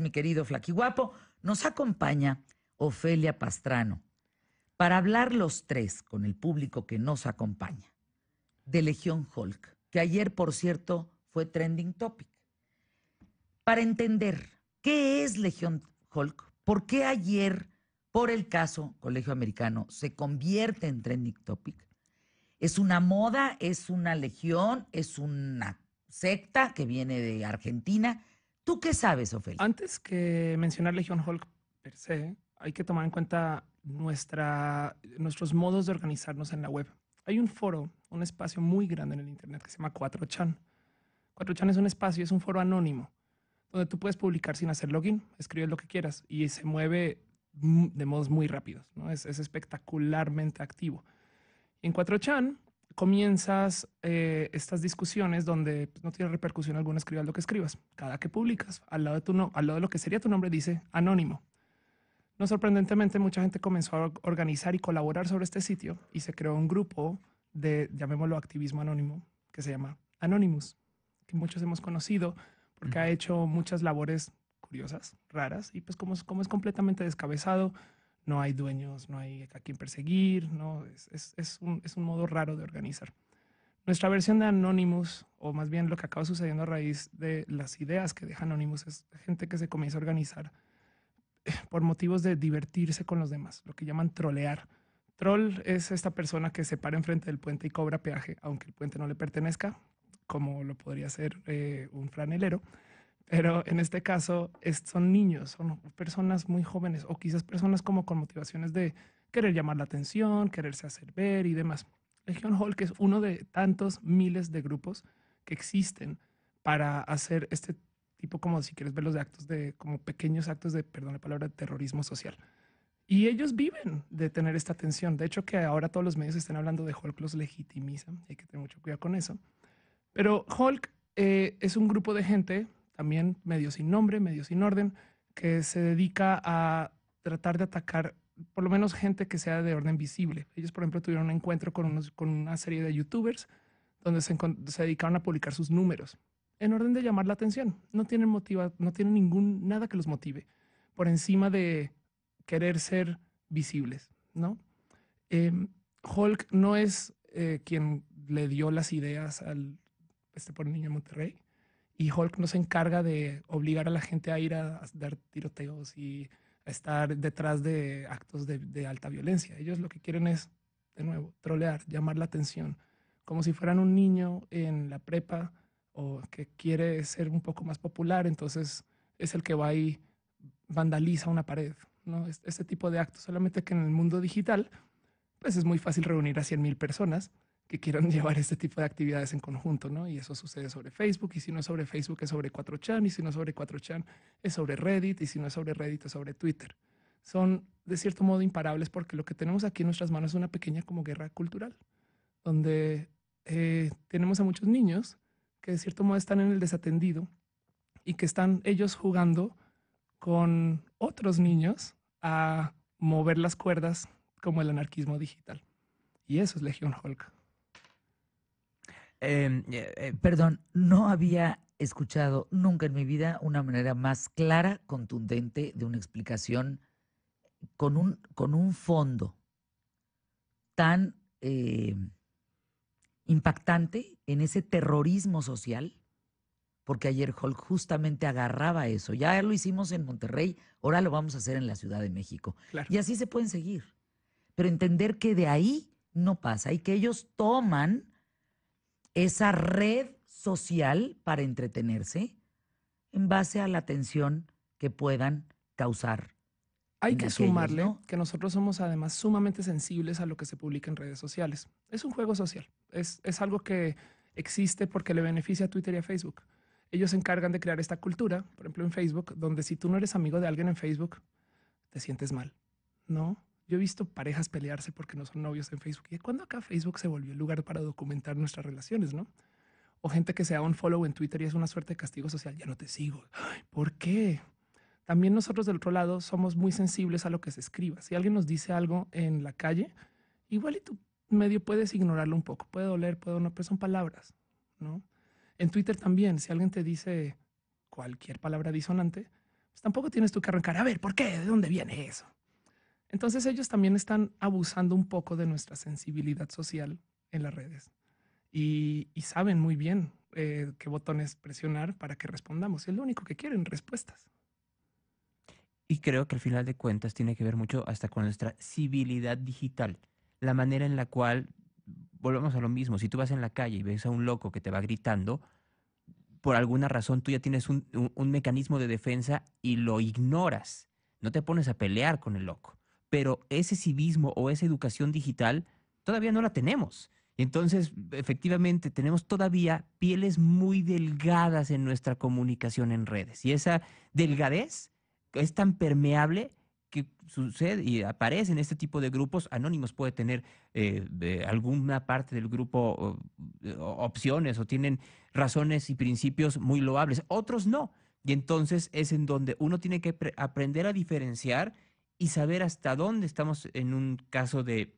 mi querido Guapo, nos acompaña Ofelia Pastrano para hablar los tres con el público que nos acompaña de Legión Hulk, que ayer, por cierto, fue trending topic. Para entender qué es Legión Hulk, por qué ayer, por el caso Colegio Americano, se convierte en trending topic. Es una moda, es una legión, es una secta que viene de Argentina, ¿Tú qué sabes, Ofelia? Antes que mencionar Legion Hulk per se, hay que tomar en cuenta nuestros modos de organizarnos en la web. Hay un foro, un espacio muy grande en el Internet que se llama 4chan. 4chan es un espacio, es un foro anónimo, donde tú puedes publicar sin hacer login, escribir lo que quieras y se mueve de modos muy rápidos. Es, es espectacularmente activo. En 4chan comienzas eh, estas discusiones donde pues, no tiene repercusión alguna escribir lo que escribas. Cada que publicas, al lado de, tu no, al lado de lo que sería tu nombre dice anónimo. No sorprendentemente, mucha gente comenzó a organizar y colaborar sobre este sitio y se creó un grupo de, llamémoslo, activismo anónimo, que se llama Anonymous, que muchos hemos conocido porque ha hecho muchas labores curiosas, raras, y pues como, como es completamente descabezado, no hay dueños, no hay a quien perseguir, ¿no? Es, un, modo raro de organizar. Nuestra versión de Anonymous, o más bien lo que acaba sucediendo a raíz de las ideas que deja Anonymous, es gente que se comienza a organizar eh, por motivos de divertirse con los demás, lo que llaman trolear. Troll es esta persona que se para enfrente del puente y cobra peaje, aunque el puente no le pertenezca, como lo podría hacer eh, un franelero. Pero en este caso son niños, son personas muy jóvenes o quizás personas como con motivaciones de querer llamar la atención, quererse hacer ver y demás. Legion Hall, es uno de tantos miles de grupos que existen para hacer este tipo, como si quieres verlos de actos de, como pequeños actos de, perdón la palabra, terrorismo social. Y ellos viven de tener esta tensión. De hecho, que ahora todos los medios están hablando de Hulk los legitimizan. Hay que tener mucho cuidado con eso. Pero Hulk eh, es un grupo de gente también medio sin nombre, medio sin orden, que se dedica a tratar de atacar por lo menos gente que sea de orden visible. Ellos, por ejemplo, tuvieron un encuentro con, con una serie de youtubers donde se, dedicaron a publicar sus números en orden de llamar la atención. No tienen no tienen ningún nada que los motive por encima de querer ser visibles, ¿no? Em, Hulk no es eh, quien le dio las ideas al este por niño de Monterrey y Hulk no se encarga de obligar a la gente a ir a, dar tiroteos y a estar detrás de actos de, alta violencia. Ellos lo que quieren es, de nuevo, trolear, llamar la atención, como si fueran un niño en la prepa o que quiere ser un poco más popular, entonces es el que va y vandaliza una pared. ¿no? Este, tipo de actos, solamente que en el mundo digital, pues es muy fácil reunir a 100.000 personas que quieran llevar este tipo de actividades en conjunto, ¿no? Y eso sucede sobre Facebook, y si no es sobre Facebook es sobre 4chan, y si no es sobre 4chan es sobre Reddit, y si no es sobre Reddit es sobre Twitter. Son de cierto modo imparables porque lo que tenemos aquí en nuestras manos es una pequeña como guerra cultural, donde eh, tenemos a muchos niños que de cierto modo están en el desatendido y que están ellos jugando con otros niños a mover las cuerdas como el anarquismo digital. Y eso es Legion Hulk. Em, eh, eh, perdón, no había escuchado nunca en mi vida una manera más clara, contundente de una explicación con un, con un fondo tan eh, impactante en ese terrorismo social, porque ayer Hulk justamente agarraba eso. Ya lo hicimos en Monterrey, ahora lo vamos a hacer en la Ciudad de México. Y así se pueden seguir. Pero entender que de ahí no pasa y que ellos toman esa red social para entretenerse en base a la atención que puedan causar. Hay que sumarle que nosotros somos además sumamente sensibles a lo que se publica en redes sociales. Es un juego social, es, es algo que existe porque le beneficia a Twitter y a Facebook. Ellos se encargan de crear esta cultura, por ejemplo en Facebook, donde si tú no eres amigo de alguien en Facebook, te sientes mal, ¿no? Yo he visto parejas pelearse porque no son novios en Facebook. ¿Y cuando acá Facebook se volvió el lugar para documentar nuestras relaciones, no? O gente que se da un follow en Twitter y es una suerte de castigo social. Ya no te sigo. ¿Por qué? También nosotros del otro lado somos muy sensibles a lo que se escriba. Si alguien nos dice algo en la calle, igual y tú medio puedes ignorarlo un poco. Puede doler, puede no, pero son palabras, ¿no? En Twitter también, si alguien te dice cualquier palabra disonante, pues tampoco tienes tú que arrancar. A ver, ¿por qué? ¿De dónde viene eso? Entonces ellos también están abusando un poco de nuestra sensibilidad social en las redes y, saben muy bien eh, qué botones presionar para que respondamos. Es lo único que quieren, respuestas. Y creo que al final de cuentas tiene que ver mucho hasta con nuestra civilidad digital, la manera en la cual, volvemos a lo mismo, si tú vas en la calle y ves a un loco que te va gritando, por alguna razón tú ya tienes un mecanismo de defensa y lo ignoras, no te pones a pelear con el loco pero ese civismo o esa educación digital todavía no la tenemos. Entonces, efectivamente, tenemos todavía pieles muy delgadas en nuestra comunicación en redes. Y esa delgadez es tan permeable que sucede y aparece en este tipo de grupos. Anónimos puede tener eh, alguna parte del grupo eh, opciones o tienen razones y principios muy loables, otros no. Y entonces es en donde uno tiene que aprender a diferenciar y saber hasta dónde estamos en un caso de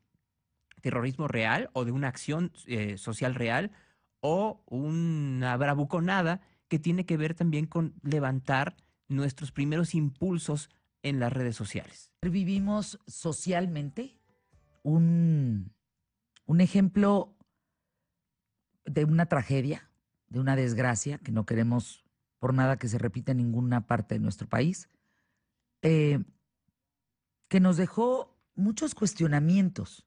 terrorismo real o de una acción eh, social real o una bravuconada que tiene que ver también con levantar nuestros primeros impulsos en las redes sociales. Vivimos socialmente un, un ejemplo de una tragedia, de una desgracia que no queremos por nada que se repita en ninguna parte de nuestro país. Eh, que nos dejó muchos cuestionamientos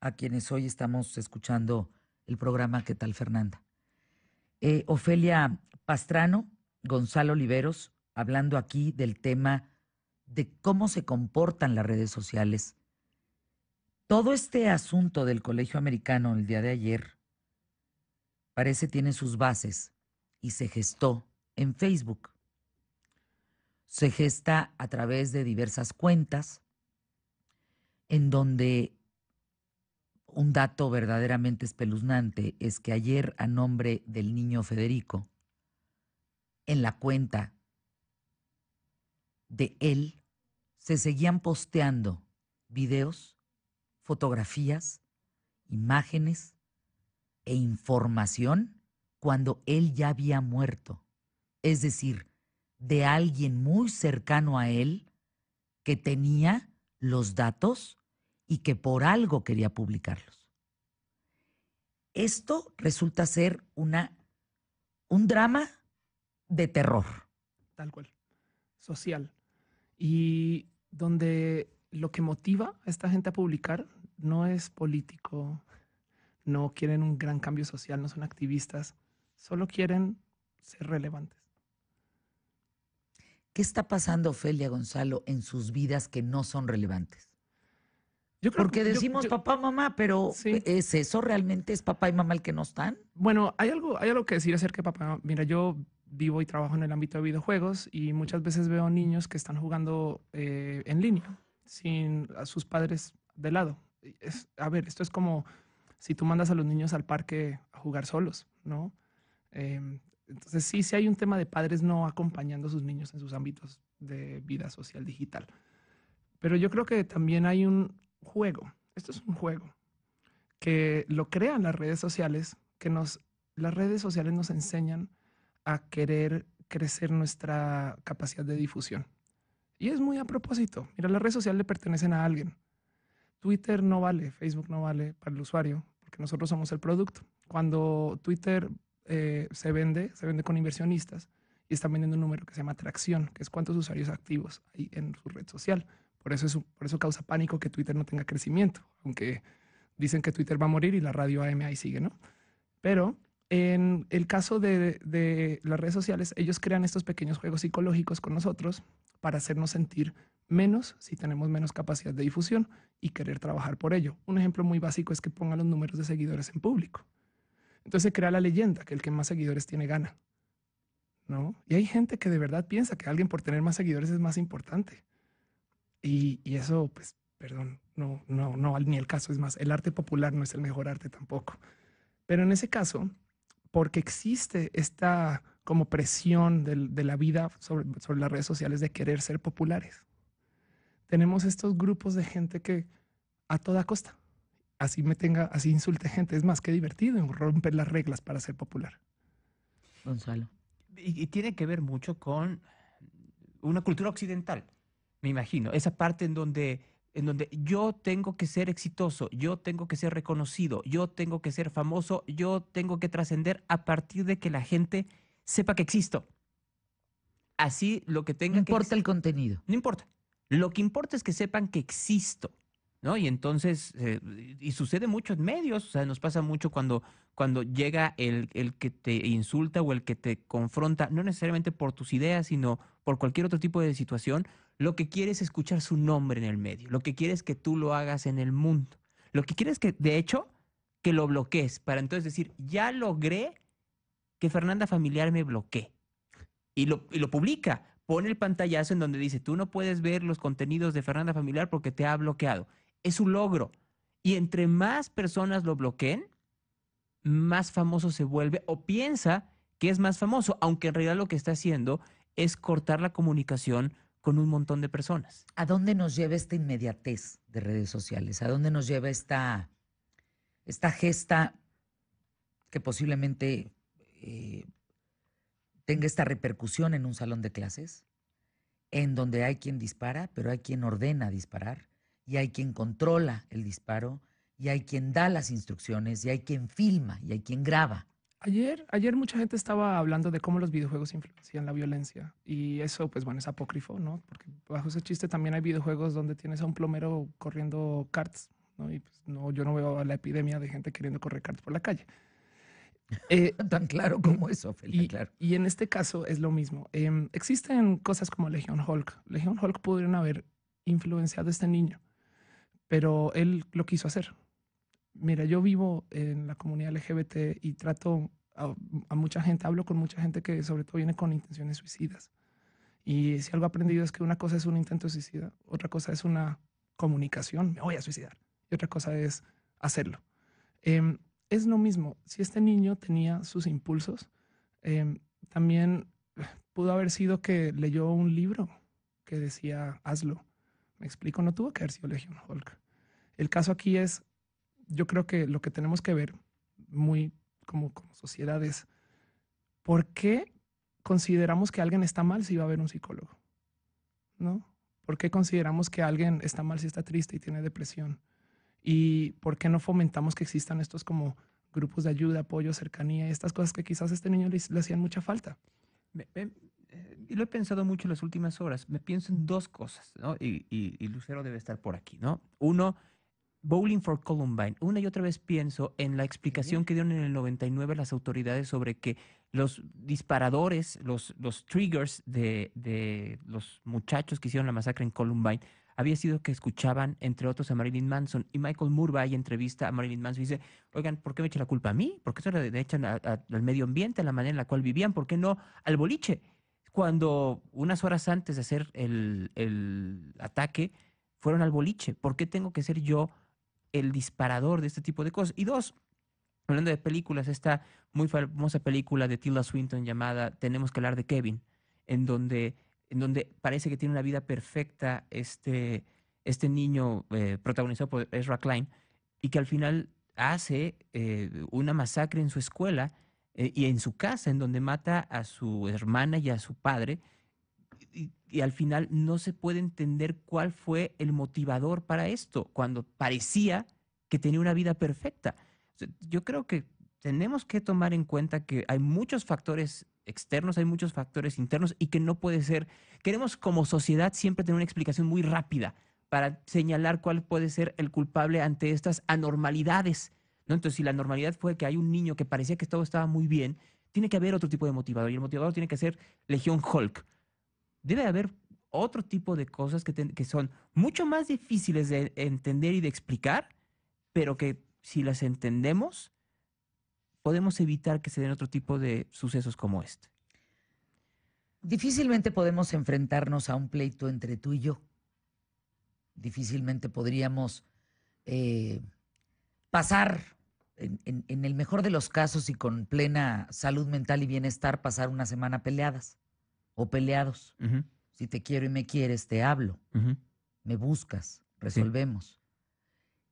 a quienes hoy estamos escuchando el programa ¿Qué tal Fernanda? Eh, Ofelia Pastrano, Gonzalo Oliveros, hablando aquí del tema de cómo se comportan las redes sociales. Todo este asunto del colegio americano el día de ayer parece tiene sus bases y se gestó en Facebook se gesta a través de diversas cuentas, en donde un dato verdaderamente espeluznante es que ayer a nombre del niño Federico, en la cuenta de él, se seguían posteando videos, fotografías, imágenes e información cuando él ya había muerto. Es decir, de alguien muy cercano a él que tenía los datos y que por algo quería publicarlos. Esto resulta ser una, un drama de terror. Tal cual, social. Y donde lo que motiva a esta gente a publicar no es político, no quieren un gran cambio social, no son activistas, solo quieren ser relevantes. ¿Qué está pasando, Ofelia Gonzalo, en sus vidas que no son relevantes? Porque decimos papá, mamá, pero ¿es eso realmente? ¿Es papá y mamá el que no están? Bueno, hay algo, hay algo que decir acerca de papá. Mira, yo vivo y trabajo en el ámbito de videojuegos y muchas veces veo niños que están jugando eh, en línea, sin a sus padres de lado. a ver, esto es como si tú mandas a los niños al parque a jugar solos, ¿no? Em, entonces sí, sí hay un tema de padres no acompañando a sus niños en sus ámbitos de vida social digital. Pero yo creo que también hay un juego, esto es un juego, que lo crean las redes sociales, que nos, las redes sociales nos enseñan a querer crecer nuestra capacidad de difusión. Y es muy a propósito. Mira, las redes sociales le pertenecen a alguien. Twitter no vale, Facebook no vale para el usuario, porque nosotros somos el producto. Cuando Twitter eh, se vende, se vende con inversionistas y están vendiendo un número que se llama atracción, que es cuántos usuarios activos hay en su red social. Por eso, es, por eso causa pánico que Twitter no tenga crecimiento, aunque dicen que Twitter va a morir y la radio AM ahí sigue, ¿no? Pero en el caso de, de las redes sociales, ellos crean estos pequeños juegos psicológicos con nosotros para hacernos sentir menos si tenemos menos capacidad de difusión y querer trabajar por ello. Un ejemplo muy básico es que pongan los números de seguidores en público. Entonces se crea la leyenda que el que más seguidores tiene gana. ¿no? Y hay gente que de verdad piensa que alguien por tener más seguidores es más importante. Y, eso, pues, perdón, no, no, no, ni el caso es más. El arte popular no es el mejor arte tampoco. Pero en ese caso, porque existe esta como presión de, la vida sobre, sobre las redes sociales de querer ser populares, tenemos estos grupos de gente que a toda costa así me tenga, así insulte gente. Es más que divertido romper las reglas para ser popular. Gonzalo. Y, tiene que ver mucho con una cultura occidental, me imagino. Esa parte en donde, en donde yo tengo que ser exitoso, yo tengo que ser reconocido, yo tengo que ser famoso, yo tengo que trascender a partir de que la gente sepa que existo. Así lo que tenga. No importa el contenido. No importa. Lo que importa es que sepan que existo. Y entonces, eh, y sucede mucho en medios, o sea, nos pasa mucho cuando, cuando llega el, que te insulta o el que te confronta, no necesariamente por tus ideas, sino por cualquier otro tipo de situación, lo que quiere es escuchar su nombre en el medio, lo que quiere es que tú lo hagas en el mundo, lo que quiere es que, de hecho, que lo bloquees, para entonces decir, ya logré que Fernanda Familiar me bloquee. Y lo, y lo publica, pone el pantallazo en donde dice, tú no puedes ver los contenidos de Fernanda Familiar porque te ha bloqueado es un logro. Y entre más personas lo bloqueen, más famoso se vuelve o piensa que es más famoso, aunque en realidad lo que está haciendo es cortar la comunicación con un montón de personas. ¿A dónde nos lleva esta inmediatez de redes sociales? ¿A dónde nos lleva esta, esta gesta que posiblemente eh, tenga esta repercusión en un salón de clases? En donde hay quien dispara, pero hay quien ordena disparar y hay quien controla el disparo y hay quien da las instrucciones y hay quien filma y hay quien graba. Ayer, ayer mucha gente estaba hablando de cómo los videojuegos influencian la violencia y eso pues bueno es apócrifo, ¿no? Porque bajo ese chiste también hay videojuegos donde tienes a un plomero corriendo carts ¿no? Y pues, no, yo no veo la epidemia de gente queriendo correr cartas por la calle. Eh, Tan claro como eso, Felipe, y, claro. y, en este caso es lo mismo. Em, existen cosas como Legion Hulk. Legion Hulk pudieron haber influenciado a este niño pero él lo quiso hacer. Mira, yo vivo en la comunidad LGBT y trato a, mucha gente, hablo con mucha gente que sobre todo viene con intenciones suicidas. Y si algo he aprendido es que una cosa es un intento suicida, otra cosa es una comunicación, me voy a suicidar, y otra cosa es hacerlo. Em, es lo mismo, si este niño tenía sus impulsos, em, también pudo haber sido que leyó un libro que decía hazlo me explico, no tuvo que haber sido Legion Hulk. El caso aquí es, yo creo que lo que tenemos que ver muy como, como sociedad es, ¿por qué consideramos que alguien está mal si va a haber un psicólogo? ¿No? ¿Por qué consideramos que alguien está mal si está triste y tiene depresión? ¿Y por qué no fomentamos que existan estos como grupos de ayuda, apoyo, cercanía, estas cosas que quizás a este niño le, hacían mucha falta? Eh, y lo he pensado mucho en las últimas horas, me pienso en dos cosas, ¿no? Y, y, Lucero debe estar por aquí, ¿no? Uno, Bowling for Columbine. Una y otra vez pienso en la explicación que dieron en el 99 las autoridades sobre que los disparadores, los, los triggers de, los muchachos que hicieron la masacre en Columbine, había sido que escuchaban, entre otros, a Marilyn Manson. Y Michael y entrevista a Marilyn Manson y dice, oigan, ¿por qué me echan la culpa a mí? ¿Por qué se le echan al medio ambiente, a la manera en la cual vivían? ¿Por qué no al boliche? cuando unas horas antes de hacer el, ataque fueron al boliche? ¿Por qué tengo que ser yo el disparador de este tipo de cosas? Y dos, hablando de películas, esta muy famosa película de Tilda Swinton llamada Tenemos que hablar de Kevin, en donde, en donde parece que tiene una vida perfecta este, este niño eh, protagonizado por Ezra Klein y que al final hace eh, una masacre en su escuela eh, y en su casa, en donde mata a su hermana y a su padre, y, y, al final no se puede entender cuál fue el motivador para esto, cuando parecía que tenía una vida perfecta. Yo creo que tenemos que tomar en cuenta que hay muchos factores externos, hay muchos factores internos y que no puede ser, queremos como sociedad siempre tener una explicación muy rápida para señalar cuál puede ser el culpable ante estas anormalidades entonces, si la normalidad fue que hay un niño que parecía que todo estaba muy bien, tiene que haber otro tipo de motivador y el motivador tiene que ser Legión Hulk. Debe haber otro tipo de cosas que, son mucho más difíciles de entender y de explicar, pero que si las entendemos, podemos evitar que se den otro tipo de sucesos como este. Difícilmente podemos enfrentarnos a un pleito entre tú y yo. Difícilmente podríamos eh, pasar en, el mejor de los casos y con plena salud mental y bienestar, pasar una semana peleadas o peleados. Si te quiero y me quieres, te hablo, me buscas, resolvemos.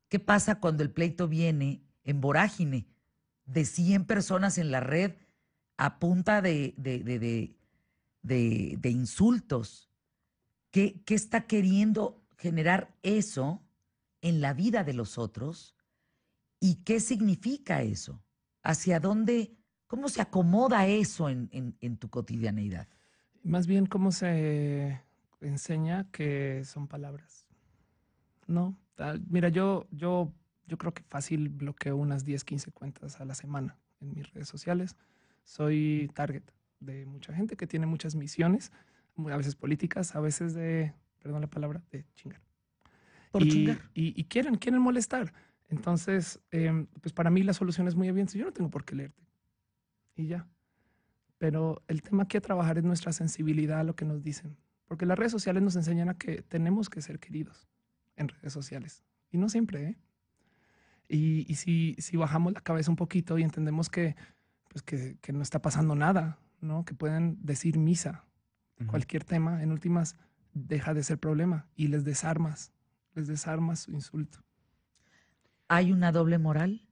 ¿Qué pasa cuando el pleito viene en vorágine de 100 personas en la red a punta de, de, de, insultos? ¿Qué está queriendo generar eso en la vida de los otros? ¿Y qué significa eso? ¿Hacia dónde, cómo se acomoda eso en, tu cotidianeidad? Más bien, cómo se enseña que son palabras. No, ah, mira, yo, yo, yo creo que fácil bloqueo unas 10, 15 cuentas a la semana en mis redes sociales. Soy target de mucha gente que tiene muchas misiones, a veces políticas, a veces de, perdón la palabra, de chingar. Por chingar. Y, y, quieren, quieren molestar. Entonces, em, pues para mí la solución es muy evidente. Yo no tengo por qué leerte. Y ya. Pero el tema que a trabajar es nuestra sensibilidad a lo que nos dicen. Porque las redes sociales nos enseñan a que tenemos que ser queridos en redes sociales. Y no siempre, ¿eh? Y, si, bajamos la cabeza un poquito y entendemos que, pues que, no está pasando nada, ¿no? Que pueden decir misa, cualquier tema, en últimas, deja de ser problema y les desarmas, les desarmas su insulto hay una doble moral.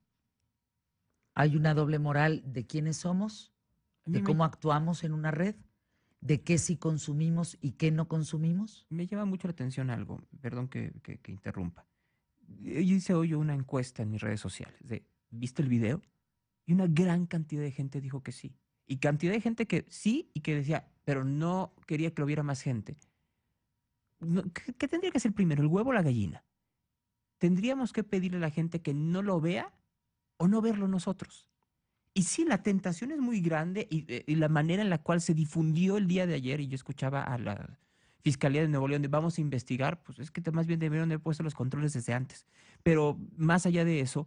Hay una doble moral de quiénes somos, de cómo actuamos en una red, de qué sí consumimos y qué no consumimos. Me lleva mucho la atención algo, perdón que, interrumpa. Yo hice hoy una encuesta en mis redes sociales de, ¿viste el video? Y una gran cantidad de gente dijo que sí. Y cantidad de gente que sí y que decía, pero no quería que lo viera más gente. qué tendría que ser primero, el huevo o la gallina? tendríamos que pedirle a la gente que no lo vea o no verlo nosotros. Y sí, la tentación es muy grande eh, y, la manera en la cual se difundió el día de ayer, y yo escuchaba a la Fiscalía de Nuevo León de vamos a investigar, pues es que más bien debieron haber puesto los controles desde antes. Pero más allá de eso,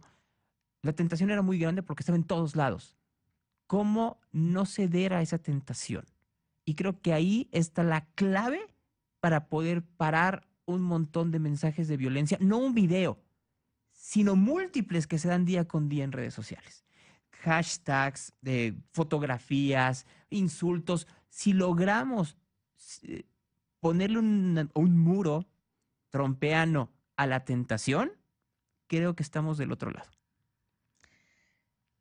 la tentación era muy grande porque estaba en todos lados. ¿Cómo no ceder a esa tentación? Y creo que ahí está la clave para poder parar un montón de mensajes de violencia, no un video, sino múltiples que se dan día con día en redes sociales. Hashtags, eh, fotografías, insultos. Si logramos eh, ponerle un, muro trompeano a la tentación, creo que estamos del otro lado.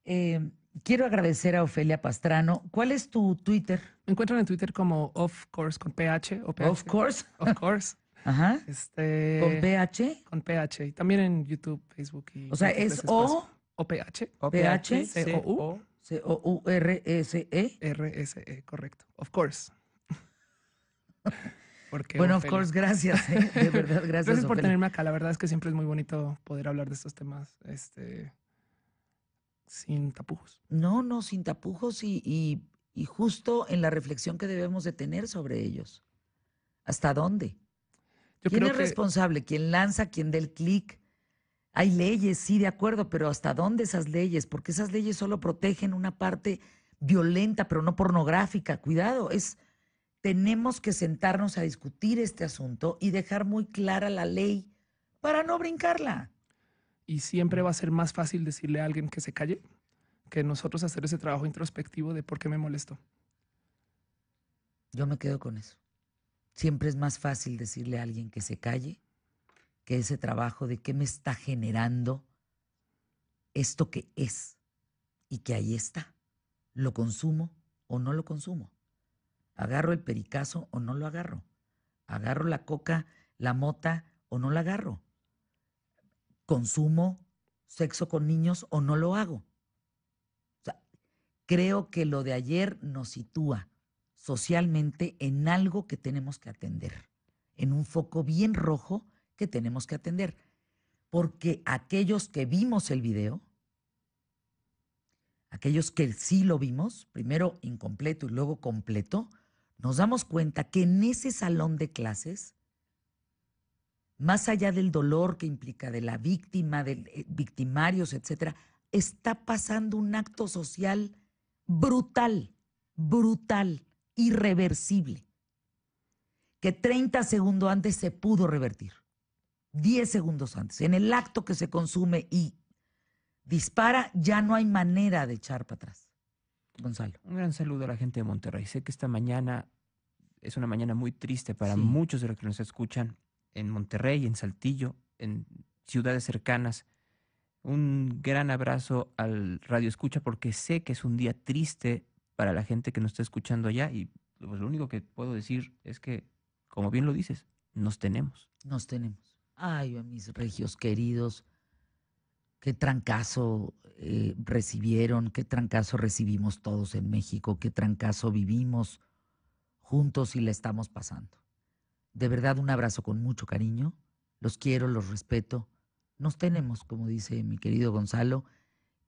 Em, quiero agradecer a Ofelia Pastrano. ¿Cuál es tu Twitter? Me encuentran en Twitter como Of Course con PH o PH. Of Course. Of Course. Ajá. Este, ¿Con PH? Con PH. también en YouTube, Facebook. Y o sea, es O. O PH. O PH. C O U. C O U R e S E. R e S E, correcto. Of course. Porque bueno, of course, gracias. ¿eh? De verdad, gracias. gracias por tenerme acá. La verdad es que siempre es muy bonito poder hablar de estos temas este, sin tapujos. No, no, sin tapujos y, y justo en la reflexión que debemos de tener sobre ellos. ¿Hasta dónde? ¿Quién es responsable? ¿Quién lanza? ¿Quién da el clic? Hay leyes, sí, de acuerdo, pero ¿hasta dónde esas leyes? Porque esas leyes solo protegen una parte violenta, pero no pornográfica. Cuidado, es tenemos que sentarnos a discutir este asunto y dejar muy clara la ley para no brincarla. Y siempre va a ser más fácil decirle a alguien que se calle que nosotros hacer ese trabajo introspectivo de por qué me molesto. Yo me quedo con eso. Siempre es más fácil decirle a alguien que se calle que ese trabajo de qué me está generando esto que es y que ahí está. ¿Lo consumo o no lo consumo? ¿Agarro el pericazo o no lo agarro? ¿Agarro la coca, la mota o no la agarro? ¿Consumo sexo con niños o no lo hago? creo que lo de ayer nos sitúa socialmente en algo que tenemos que atender, en un foco bien rojo que tenemos que atender. Porque aquellos que vimos el video, aquellos que sí lo vimos, primero incompleto y luego completo, nos damos cuenta que en ese salón de clases, más allá del dolor que implica de la víctima, de eh, victimarios, etc. está pasando un acto social brutal, brutal irreversible, que 30 segundos antes se pudo revertir, 10 segundos antes, en el acto que se consume y dispara, ya no hay manera de echar para atrás. Gonzalo. Un gran saludo a la gente de Monterrey. Sé que esta mañana es una mañana muy triste para muchos de los que nos escuchan en Monterrey, en Saltillo, en ciudades cercanas. Un gran abrazo al Radio Escucha porque sé que es un día triste para la gente que nos está escuchando allá. Y pues, lo único que puedo decir es que, como bien lo dices, nos tenemos. Nos tenemos. Ay, mis regios queridos, qué trancazo eh, recibieron, qué trancazo recibimos todos en México, qué trancazo vivimos juntos y le estamos pasando. De verdad, un abrazo con mucho cariño. Los quiero, los respeto. Nos tenemos, como dice mi querido Gonzalo.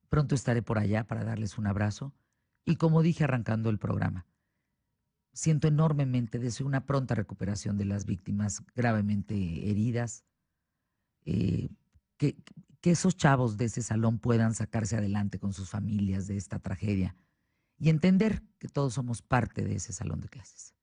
Pronto estaré por allá para darles un abrazo. Y como dije arrancando el programa, siento enormemente, desde una pronta recuperación de las víctimas gravemente heridas, eh, que, que esos chavos de ese salón puedan sacarse adelante con sus familias de esta tragedia y entender que todos somos parte de ese salón de clases.